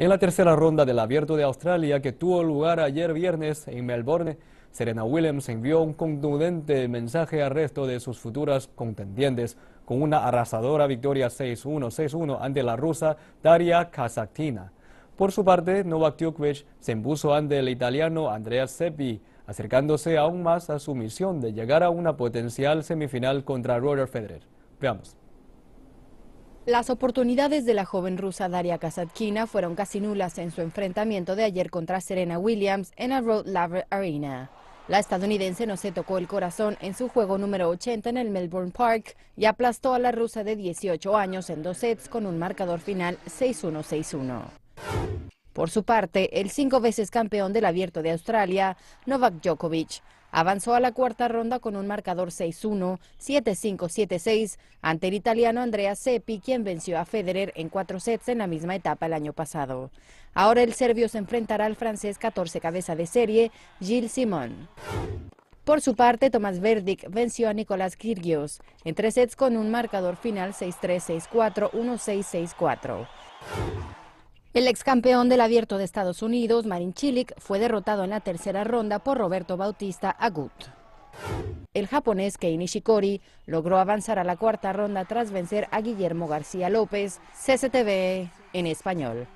En la tercera ronda del Abierto de Australia, que tuvo lugar ayer viernes en Melbourne, Serena Williams envió un contundente mensaje al resto de sus futuras contendientes con una arrasadora victoria 6-1, 6-1 ante la rusa Daria Kazakhtina. Por su parte, Novak Djokovic se impuso ante el italiano Andrea Seppi, acercándose aún más a su misión de llegar a una potencial semifinal contra Roger Federer. Veamos. Las oportunidades de la joven rusa Daria Kasatkina fueron casi nulas en su enfrentamiento de ayer contra Serena Williams en la Road Laver Arena. La estadounidense no se tocó el corazón en su juego número 80 en el Melbourne Park y aplastó a la rusa de 18 años en dos sets con un marcador final 6-1-6-1. Por su parte, el cinco veces campeón del Abierto de Australia, Novak Djokovic, avanzó a la cuarta ronda con un marcador 6-1, 7-5, 7-6 ante el italiano Andrea Seppi, quien venció a Federer en cuatro sets en la misma etapa el año pasado. Ahora el serbio se enfrentará al francés 14 cabeza de serie, Gilles Simon. Por su parte, Tomás Verdic venció a Nicolás Kirgios en tres sets con un marcador final 6-3, 6-4, 1-6, 6-4. El ex campeón del abierto de Estados Unidos, Marin Chilik, fue derrotado en la tercera ronda por Roberto Bautista Agut. El japonés Kei Nishikori logró avanzar a la cuarta ronda tras vencer a Guillermo García López, CCTV en español.